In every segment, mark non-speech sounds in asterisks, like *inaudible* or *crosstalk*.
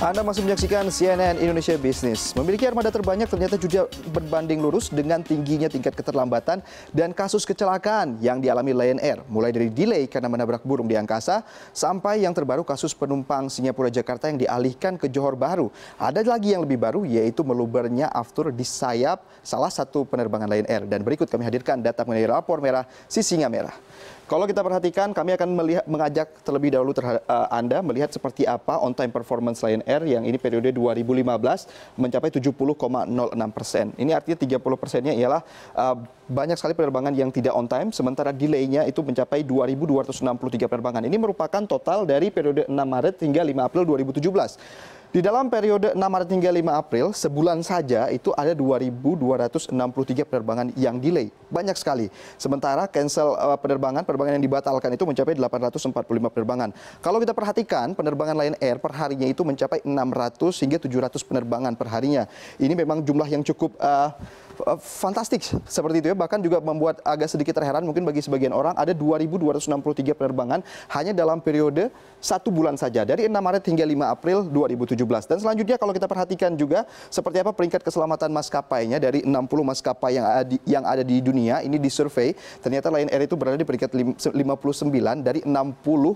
Anda masih menyaksikan CNN Indonesia Business. Memiliki armada terbanyak ternyata juga berbanding lurus dengan tingginya tingkat keterlambatan dan kasus kecelakaan yang dialami Lion Air. Mulai dari delay karena menabrak burung di angkasa, sampai yang terbaru kasus penumpang Singapura-Jakarta yang dialihkan ke Johor Baru. Ada lagi yang lebih baru yaitu melubernya aftur di sayap salah satu penerbangan Lion Air. Dan berikut kami hadirkan data mengenai rapor merah sisi Merah. Kalau kita perhatikan, kami akan melihat, mengajak terlebih dahulu terhadap, uh, eh, Anda melihat seperti apa on time performance Lion Air yang ini periode 2015 mencapai 70,06 persen. Ini artinya 30 persennya ialah uh, banyak sekali penerbangan yang tidak on time, sementara delay-nya itu mencapai 2.263 penerbangan. Ini merupakan total dari periode 6 Maret hingga 5 April 2017. Di dalam periode 6 Maret hingga 5 April, sebulan saja itu ada 2.263 penerbangan yang delay. Banyak sekali. Sementara cancel eh, penerbangan, penerbangan yang dibatalkan itu mencapai 845 penerbangan. Kalau kita perhatikan, penerbangan Lion Air perharinya itu mencapai 600 hingga 700 penerbangan perharinya. Ini memang jumlah yang cukup... Uh, fantastis eh, fantastik seperti itu ya. Bahkan juga membuat agak sedikit terheran mungkin bagi sebagian orang ada 2.263 penerbangan hanya dalam periode satu bulan saja dari 6 Maret hingga 5 April 2017. Dan selanjutnya kalau kita perhatikan juga seperti apa peringkat keselamatan maskapainya dari 60 maskapai yang ada di, yang ada di dunia ini disurvey ternyata Lion Air itu berada di peringkat 59 dari 60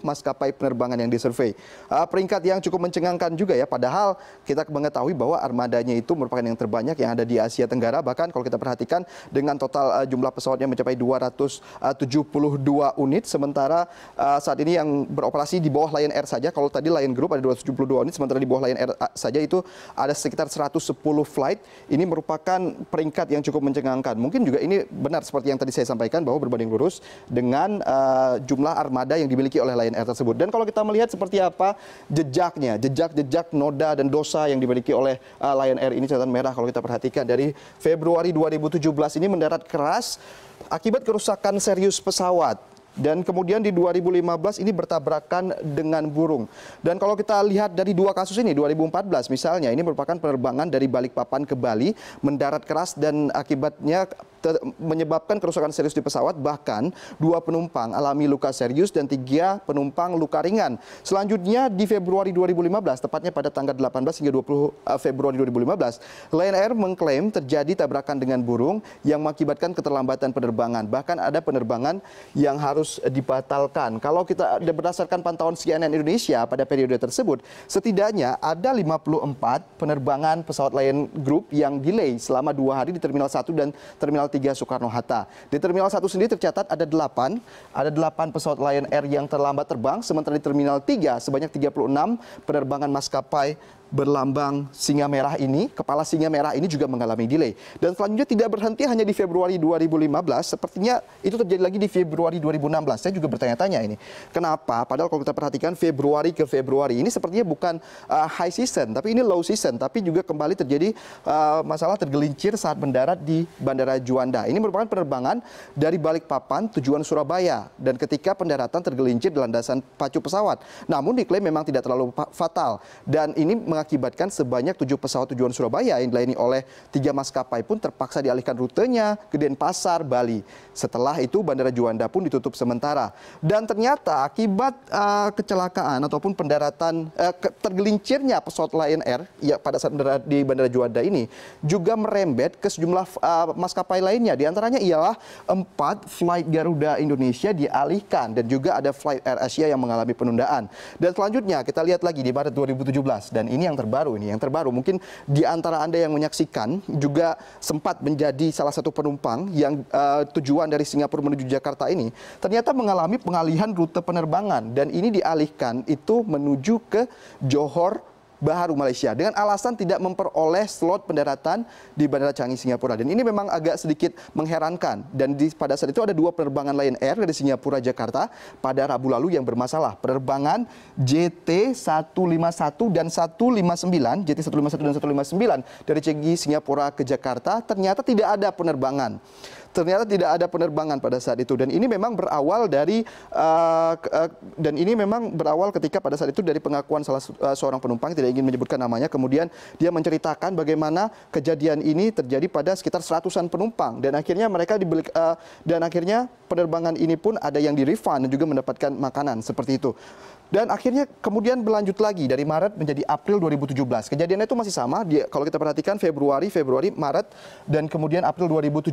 maskapai penerbangan yang disurvei. Uh, eh, peringkat yang cukup mencengangkan juga ya padahal kita mengetahui bahwa armadanya itu merupakan yang terbanyak yang ada di Asia Tenggara bahkan kalau kita perhatikan dengan total uh, jumlah pesawatnya mencapai 272 eh, unit sementara uh, saat ini yang beroperasi di bawah Lion Air saja kalau tadi Lion Group ada 272 unit sementara di bawah Lion Air saja itu ada sekitar 110 flight ini merupakan peringkat yang cukup mencengangkan mungkin juga ini benar seperti yang tadi saya sampaikan bahwa berbanding lurus dengan uh, jumlah armada yang dimiliki oleh Lion Air tersebut dan kalau kita melihat seperti apa jejaknya jejak-jejak noda dan dosa yang dimiliki oleh uh, Lion Air ini catatan merah kalau kita perhatikan dari Februari Februari 2017 ini mendarat keras akibat kerusakan serius pesawat. Dan kemudian di 2015 ini bertabrakan dengan burung. Dan kalau kita lihat dari dua kasus ini, 2014 misalnya, ini merupakan penerbangan dari Balikpapan ke Bali, mendarat keras dan akibatnya menyebabkan kerusakan serius di pesawat bahkan dua penumpang alami luka serius dan tiga penumpang luka ringan. Selanjutnya di Februari 2015 tepatnya pada tanggal 18 hingga 20 eh, Februari 2015 Lion Air mengklaim terjadi tabrakan dengan burung yang mengakibatkan keterlambatan penerbangan bahkan ada penerbangan yang harus dibatalkan. Kalau kita berdasarkan pantauan CNN Indonesia pada periode tersebut setidaknya ada 54 penerbangan pesawat Lion Group yang delay selama dua hari di Terminal 1 dan Terminal 3 3 Soekarno-Hatta. Di Terminal 1 sendiri tercatat ada 8, ada 8 pesawat Lion Air yang terlambat terbang, sementara di Terminal 3 sebanyak 36 penerbangan maskapai berlambang singa merah ini, kepala singa merah ini juga mengalami delay. Dan selanjutnya tidak berhenti hanya di Februari 2015, sepertinya itu terjadi lagi di Februari 2016. Saya juga bertanya-tanya ini, kenapa? Padahal kalau kita perhatikan Februari ke Februari ini sepertinya bukan uh, high season, tapi ini low season. Tapi juga kembali terjadi uh, masalah tergelincir saat mendarat di Bandara Juanda. Ini merupakan penerbangan dari Balikpapan tujuan Surabaya. Dan ketika pendaratan tergelincir di landasan pacu pesawat. Namun diklaim memang tidak terlalu fatal. Dan ini mengakibatkan sebanyak tujuh pesawat tujuan Surabaya yang dilayani oleh tiga maskapai pun terpaksa dialihkan rutenya ke Denpasar, Bali. Setelah itu Bandara Juanda pun ditutup sementara. Dan ternyata akibat uh, kecelakaan ataupun pendaratan uh, tergelincirnya pesawat Lion Air ya pada saat mendarat di Bandara Juanda ini juga merembet ke sejumlah uh, maskapai lainnya. Di antaranya ialah empat flight Garuda Indonesia dialihkan dan juga ada flight Air Asia yang mengalami penundaan. Dan selanjutnya kita lihat lagi di Maret 2017 dan ini ini yang terbaru ini yang terbaru. Mungkin di antara Anda yang menyaksikan juga sempat menjadi salah satu penumpang yang uh, tujuan dari Singapura menuju Jakarta ini ternyata mengalami pengalihan rute penerbangan dan ini dialihkan itu menuju ke Johor Baharu Malaysia dengan alasan tidak memperoleh slot pendaratan di Bandara Canggih Singapura. Dan ini memang agak sedikit mengherankan dan di, pada saat itu ada dua penerbangan Lion Air dari Singapura Jakarta pada Rabu lalu yang bermasalah. Penerbangan JT151 dan 159, JT151 dan 159 dari Changi Singapura ke Jakarta ternyata tidak ada penerbangan ternyata tidak ada penerbangan pada saat itu dan ini memang berawal dari uh, dan ini memang berawal ketika pada saat itu dari pengakuan salah eh, seorang penumpang tidak ingin menyebutkan namanya kemudian dia menceritakan bagaimana kejadian ini terjadi pada sekitar seratusan penumpang dan akhirnya mereka dibeli, uh, dan akhirnya penerbangan ini pun ada yang di dan juga mendapatkan makanan seperti itu. Dan akhirnya kemudian berlanjut lagi dari Maret menjadi April 2017. Kejadiannya itu masih sama. Dia, kalau kita perhatikan Februari, Februari, Maret, dan kemudian April 2017.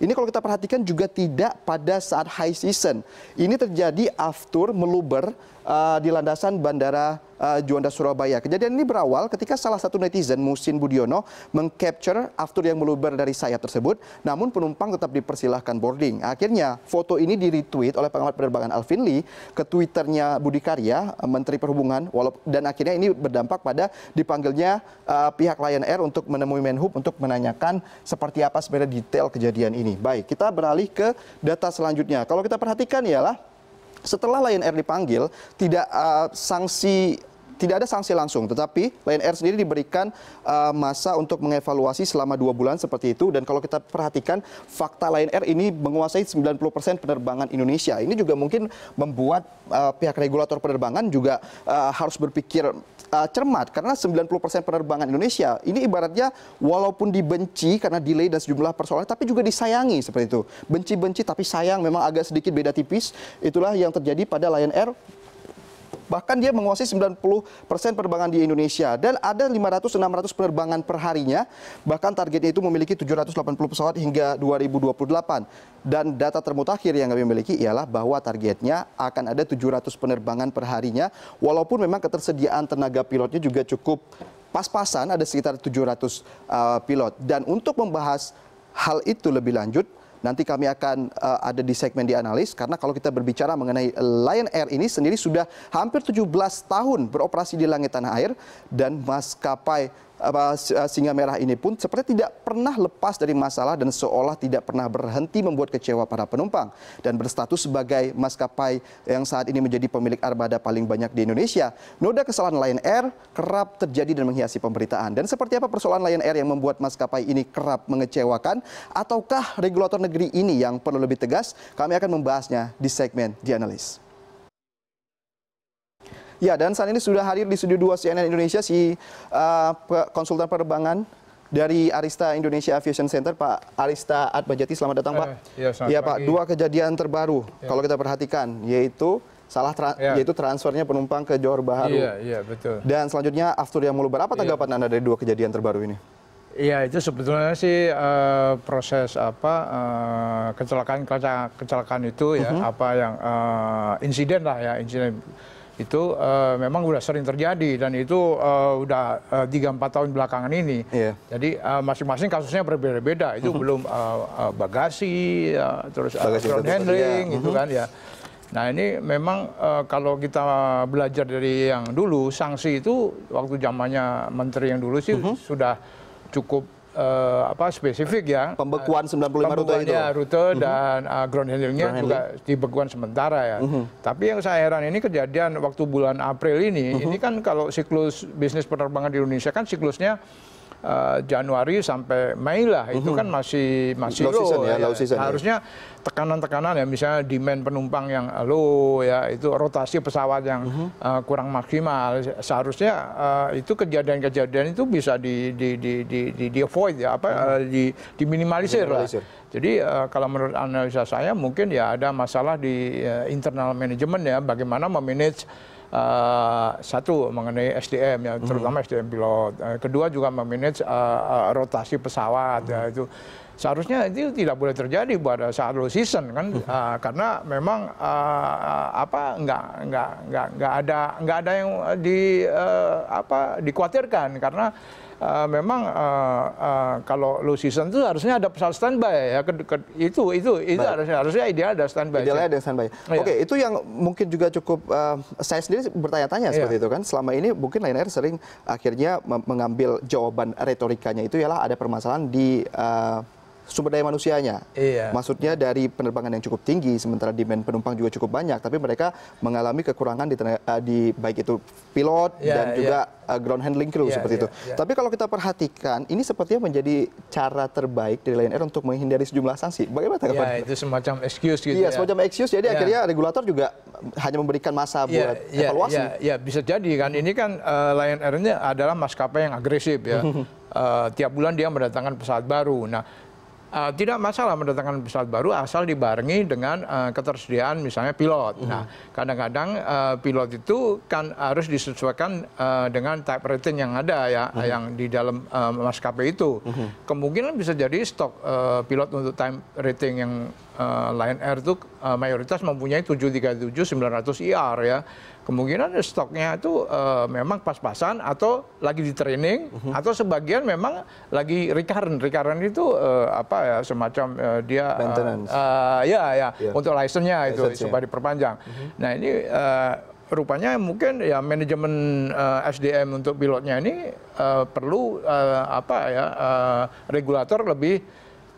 Ini ini kalau kita perhatikan juga tidak pada saat high season. Ini terjadi after meluber Eh, di landasan Bandara uh, Juanda Surabaya. Kejadian ini berawal ketika salah satu netizen Musin Budiono mengcapture aftur yang meluber dari sayap tersebut, namun penumpang tetap dipersilahkan boarding. Akhirnya foto ini di retweet oleh pengamat penerbangan Alvin Lee ke twitternya Budi Karya, eh, Menteri Perhubungan, dan akhirnya ini berdampak pada dipanggilnya uh, pihak Lion Air untuk menemui Menhub untuk menanyakan seperti apa sebenarnya detail kejadian ini. Baik, kita beralih ke data selanjutnya. Kalau kita perhatikan ialah setelah Lion Air dipanggil, tidak uh, sanksi tidak ada sanksi langsung, tetapi Lion Air sendiri diberikan uh, masa untuk mengevaluasi selama dua bulan seperti itu. Dan kalau kita perhatikan fakta Lion Air ini menguasai 90% penerbangan Indonesia. Ini juga mungkin membuat uh, pihak regulator penerbangan juga uh, harus berpikir uh, cermat karena 90% penerbangan Indonesia ini ibaratnya walaupun dibenci karena delay dan sejumlah persoalan tapi juga disayangi seperti itu. Benci-benci tapi sayang memang agak sedikit beda tipis. Itulah yang terjadi pada Lion Air bahkan dia menguasai 90% penerbangan di Indonesia dan ada 500-600 penerbangan perharinya bahkan targetnya itu memiliki 780 pesawat hingga 2028 dan data termutakhir yang kami miliki ialah bahwa targetnya akan ada 700 penerbangan perharinya walaupun memang ketersediaan tenaga pilotnya juga cukup pas-pasan ada sekitar 700 uh, eh, pilot dan untuk membahas hal itu lebih lanjut Nanti kami akan uh, ada di segmen di analis karena kalau kita berbicara mengenai Lion Air ini sendiri sudah hampir 17 tahun beroperasi di langit tanah air dan maskapai Eh, singa merah ini pun seperti tidak pernah lepas dari masalah dan seolah tidak pernah berhenti membuat kecewa para penumpang dan berstatus sebagai maskapai yang saat ini menjadi pemilik armada paling banyak di Indonesia. Noda kesalahan Lion Air kerap terjadi dan menghiasi pemberitaan. Dan seperti apa persoalan Lion Air yang membuat maskapai ini kerap mengecewakan ataukah regulator negeri ini yang perlu lebih tegas? Kami akan membahasnya di segmen The Analyst. Ya, dan saat ini sudah hadir di studio 2 CNN Indonesia si uh, konsultan penerbangan dari Arista Indonesia Aviation Center, Pak Arista Adbajati. Selamat datang, Pak. Eh, ya, selamat ya Pak. Pagi. Dua kejadian terbaru ya. kalau kita perhatikan, yaitu salah tra ya. yaitu transfernya penumpang ke Johor Bahru. Iya, iya, betul. Dan selanjutnya Aftur yang mulu berapa iya. tanggapan ya. Anda dari dua kejadian terbaru ini? Iya itu sebetulnya sih uh, proses apa uh, kecelakaan kecelakaan itu uh ya, mhm. -huh. apa yang uh, insiden lah ya insiden itu uh, memang sudah sering terjadi dan itu uh, udah eh, tiga uh, empat tahun belakangan ini. Yeah. Jadi masing-masing uh, kasusnya berbeda-beda. Itu mhm. belum uh, uh, bagasi, uh, terus bagasi uh, handling, iya. gitu mhm. kan ya. Nah ini memang uh, kalau kita belajar dari yang dulu sanksi itu waktu zamannya menteri yang dulu sih uh sudah cukup uh, apa spesifik ya. Pembekuan 95 eh, rute itu. rute uh mhm. -huh. dan uh, ground handlingnya ground handling. juga dibekuan sementara ya. uh mhm. -huh. Tapi yang saya heran ini kejadian waktu bulan April ini, uh mhm. -huh. ini kan kalau siklus bisnis penerbangan di Indonesia kan siklusnya Eh, Januari sampai Mei lah itu mhm. kan masih masih low, ya, ya. low season ya. Low season, harusnya tekanan-tekanan ya misalnya demand penumpang yang low ya itu rotasi pesawat yang mm -hmm. uh, kurang maksimal seharusnya uh, itu kejadian-kejadian itu bisa di di di di di, di avoid ya apa mm -hmm. uh, di diminimalisir, lah. Jadi uh, kalau menurut analisa saya mungkin ya ada masalah di uh, internal manajemen ya bagaimana memanage uh, satu mengenai SDM ya terutama hmm. SDM pilot uh, kedua juga memanage uh, uh, rotasi pesawat hmm. ya itu seharusnya itu tidak boleh terjadi pada saat low season kan hmm. uh, karena memang uh, apa nggak nggak nggak nggak ada nggak ada yang di uh, apa dikhawatirkan karena uh, memang uh, uh, kalau low season itu harusnya ada pesawat standby ya. Ke, ke, itu itu itu Baik. harusnya harusnya ideal ada standby. Idealnya ada standby. ya. Oke, itu yang mungkin juga cukup uh, saya sendiri bertanya-tanya iya. seperti ya. itu kan. Selama ini mungkin Lion Air sering akhirnya mengambil jawaban retorikanya itu ialah ada permasalahan di uh, sumber daya manusianya. Iya. Maksudnya dari penerbangan yang cukup tinggi, sementara demand penumpang juga cukup banyak, tapi mereka mengalami kekurangan di, tenaga, eh, di baik itu pilot yeah, dan juga yeah. Iya. ground handling crew yeah, seperti yeah, itu. Yeah. Tapi kalau kita perhatikan, ini sepertinya menjadi cara terbaik dari Lion Air untuk menghindari sejumlah sanksi. Bagaimana iya, tanggapan? Yeah, itu semacam excuse gitu. Iya, yeah, semacam excuse. Jadi yeah. akhirnya regulator juga hanya memberikan masa iya, buat yeah, evaluasi. Iya, yeah, yeah. bisa jadi kan. Ini kan uh, Lion Airnya adalah maskapai yang agresif ya. uh, *laughs* tiap bulan dia mendatangkan pesawat baru. Nah, Uh, tidak masalah mendatangkan pesawat baru asal dibarengi dengan uh, ketersediaan misalnya pilot. Mm. Nah, kadang-kadang uh, pilot itu kan harus disesuaikan uh, dengan type rating yang ada ya, mm. yang di dalam uh, maskapai itu. Mm. Kemungkinan bisa jadi stok uh, pilot untuk type rating yang uh, Lion Air itu uh, mayoritas mempunyai 737 900 IR ya kemungkinan stoknya itu uh, memang pas-pasan atau lagi di training uh mhm. -huh. atau sebagian memang lagi recurrent recurrent itu uh, apa ya semacam uh, dia maintenance uh, ya ya yeah. untuk license-nya itu license supaya diperpanjang. Uh mhm. -huh. Nah ini uh, rupanya mungkin ya manajemen uh, SDM untuk pilotnya ini uh, perlu uh, apa ya uh, regulator lebih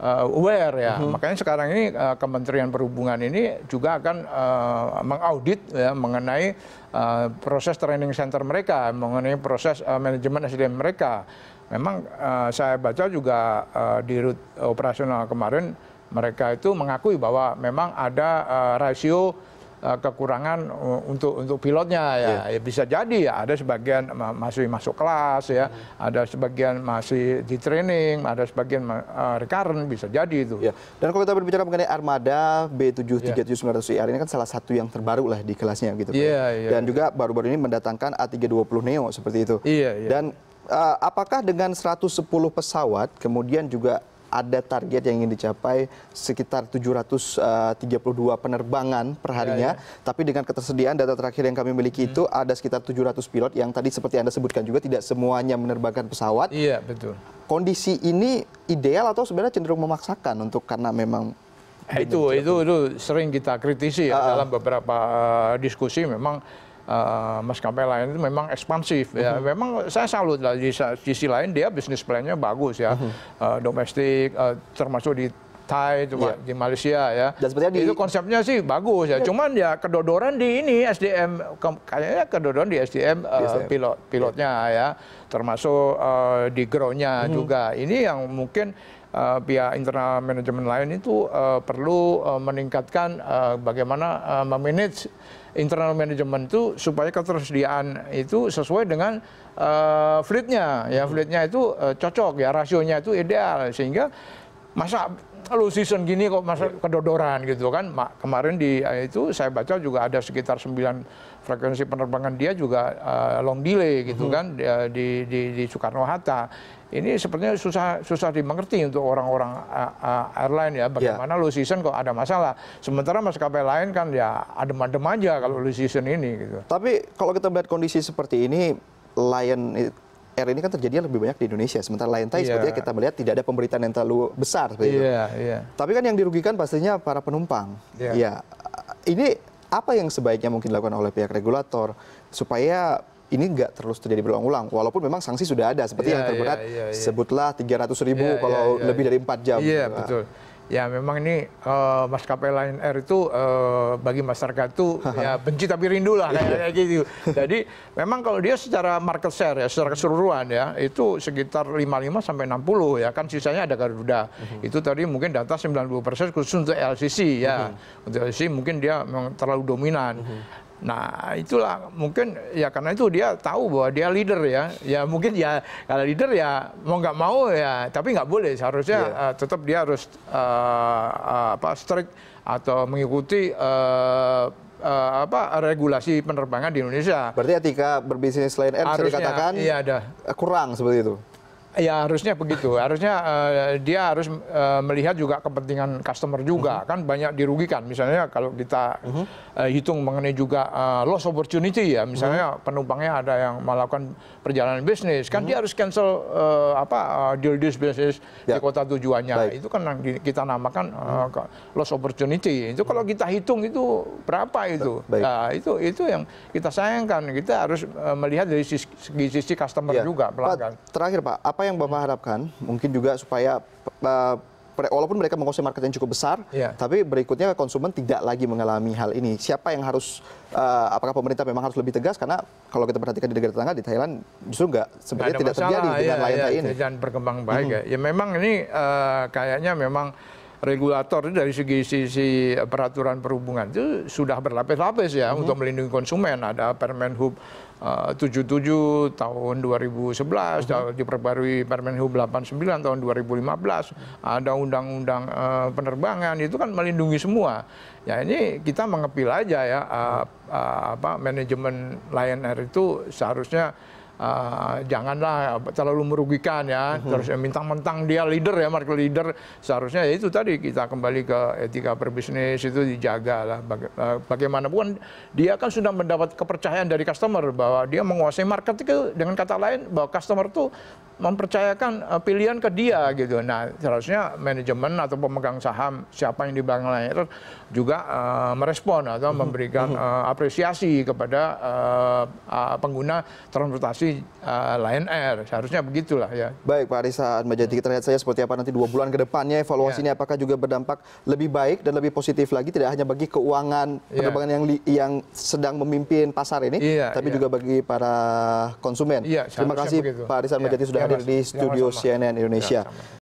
uh, aware ya. Uh mhm. -huh. Makanya sekarang ini uh, Kementerian Perhubungan ini juga akan uh, mengaudit ya mengenai uh, proses training center mereka, mengenai proses uh, manajemen SDM mereka. Memang uh, saya baca juga uh, di rut operasional kemarin mereka itu mengakui bahwa memang ada uh, rasio Eh, kekurangan eh, untuk untuk pilotnya ya. Yeah. ya bisa jadi ya ada sebagian masih masuk kelas ya mm. ada sebagian masih di training ada sebagian uh, recurrent bisa jadi itu yeah. dan kalau kita berbicara mengenai armada B7 yeah. 37900 IR ini kan salah satu yang terbaru lah di kelasnya gitu kan. yeah, yeah, dan yeah. juga iya. baru-baru ini mendatangkan A320 Neo seperti itu yeah, yeah. dan uh, apakah dengan 110 pesawat kemudian juga ada target yang ingin dicapai sekitar 732 eh, penerbangan perharinya. Ya, ya. Tapi dengan ketersediaan data terakhir yang kami miliki hmm. itu ada sekitar 700 pilot yang tadi seperti Anda sebutkan juga tidak semuanya menerbangkan pesawat. Iya, betul. Kondisi ini ideal atau sebenarnya cenderung memaksakan untuk karena memang itu itu itu sering kita kritisi ya uh, dalam beberapa uh, diskusi memang uh, maskapai lain itu memang ekspansif ya. Mhm. Memang saya salut lah di sisi lain dia bisnis plannya bagus ya. Uhum. Uh, eh, domestik uh, termasuk di Thai cuma iya. yeah. di Malaysia ya. Dan sepertinya di... itu konsepnya sih bagus ya. Yeah. Cuman ya kedodoran di ini SDM ke, kayaknya kedodoran di SDM, pilot iya. pilotnya yeah. ya, termasuk uh, di groundnya hmm. juga. Ini yang mungkin uh, pihak internal manajemen lain itu uh, perlu uh, meningkatkan uh, bagaimana uh, memanage internal manajemen itu supaya ketersediaan itu sesuai dengan uh, eh, fleetnya ya fleetnya itu uh, cocok ya rasionya itu ideal sehingga masa lu season gini kok masa kedodoran gitu kan. mak Kemarin di eh, itu saya baca juga ada sekitar 9 frekuensi penerbangan dia juga uh, long delay gitu hmm. kan di di di Soekarno Hatta. Ini sepertinya susah susah dimengerti untuk orang-orang uh, uh, airline ya, ya. bagaimana yeah. low season kok ada masalah. Sementara maskapai lain kan ya adem-adem aja kalau low season ini gitu. Tapi kalau kita melihat kondisi seperti ini Lion air ini kan terjadi lebih banyak di Indonesia. Sementara lain Thai yeah. sepertinya kita melihat tidak ada pemberitaan yang terlalu besar. Gitu. yeah, Yeah. Tapi kan yang dirugikan pastinya para penumpang. Yeah. Ya, iya. ini apa yang sebaiknya mungkin dilakukan oleh pihak regulator supaya ini nggak terus terjadi berulang-ulang. Walaupun memang sanksi sudah ada, seperti yeah, yang terberat yeah, yeah, yeah. sebutlah 300 ribu yeah, kalau yeah, yeah, lebih dari 4 iya. jam. yeah, gitu. betul ya memang ini uh, maskapai Lion Air itu uh, bagi masyarakat itu *laughs* ya benci tapi rindu lah kayak gitu. Jadi memang kalau dia secara market share ya secara keseluruhan ya itu sekitar 55 sampai 60 ya kan sisanya ada Garuda. Uh mhm. -huh. Itu tadi mungkin data 90% khusus untuk LCC ya. Uh mhm. -huh. Untuk LCC mungkin dia memang terlalu dominan. Uh mhm. -huh. Nah itulah mungkin ya karena itu dia tahu bahwa dia leader ya. Ya mungkin ya kalau leader ya mau nggak mau ya tapi nggak boleh seharusnya yeah. Iya. uh, tetap dia harus uh, uh, apa strict atau mengikuti uh, uh, apa regulasi penerbangan di Indonesia. Berarti etika berbisnis lain air bisa dikatakan iya ada. kurang seperti itu ya harusnya begitu harusnya eh, dia harus eh, melihat juga kepentingan customer juga mhm. kan banyak dirugikan misalnya kalau kita mhm. eh, hitung mengenai juga loss opportunity ya misalnya mhm. penumpangnya ada yang melakukan perjalanan bisnis kan dia harus cancel apa deal deal bisnis di ya. kota tujuannya itu kan kita namakan loss opportunity itu kalau kita hitung itu berapa itu nah, itu itu yang kita sayangkan kita harus melihat dari segi sisi customer iya. juga pelanggan terakhir pak apa yang Bapak hmm. harapkan? Mungkin juga supaya uh, walaupun mereka menguasai market yang cukup besar, yeah. tapi berikutnya konsumen tidak lagi mengalami hal ini. Siapa yang harus, uh, apakah pemerintah memang harus lebih tegas? Karena kalau kita perhatikan di negara tetangga, di Thailand justru nggak, sebenarnya tidak masalah, terjadi dengan ya, ya, ini. Dan berkembang baik -hmm. ya. Ya memang ini uh, kayaknya memang regulator dari segi sisi peraturan perhubungan itu sudah berlapis-lapis ya mm -hmm. untuk melindungi konsumen. Ada Permen Hub 77 eh, tahun 2011 uh -huh. diperbarui Permenhub 89 tahun 2015 ada undang-undang uh, penerbangan itu kan melindungi semua ya ini kita mengepil aja ya uh, uh, apa manajemen Lion Air itu seharusnya uh, janganlah terlalu merugikan ya. Uhum. Terus minta mentang dia leader ya, market leader seharusnya ya itu tadi kita kembali ke etika berbisnis itu dijaga lah. Baga uh, eh, bagaimanapun dia kan sudah mendapat kepercayaan dari customer bahwa dia menguasai market itu dengan kata lain bahwa customer itu mempercayakan eh, pilihan ke dia gitu. Nah, seharusnya manajemen atau pemegang saham siapa yang di bank layar juga uh, merespon atau mhm. memberikan uh, apresiasi kepada uh, uh, pengguna transportasi melalui uh, Lion Air. Eh, seharusnya begitulah ya. Baik Pak Arisa Majati, kita lihat saja seperti apa nanti dua bulan ke depannya evaluasi yeah. ini apakah juga berdampak lebih baik dan lebih positif lagi tidak hanya bagi keuangan yeah. penerbangan yang yang sedang memimpin pasar ini, yeah, tapi iya. juga bagi para konsumen. Iya, terima kasih begitu. Pak Arisa yeah. Ya, sudah hadir di studio CNN Indonesia. Ya,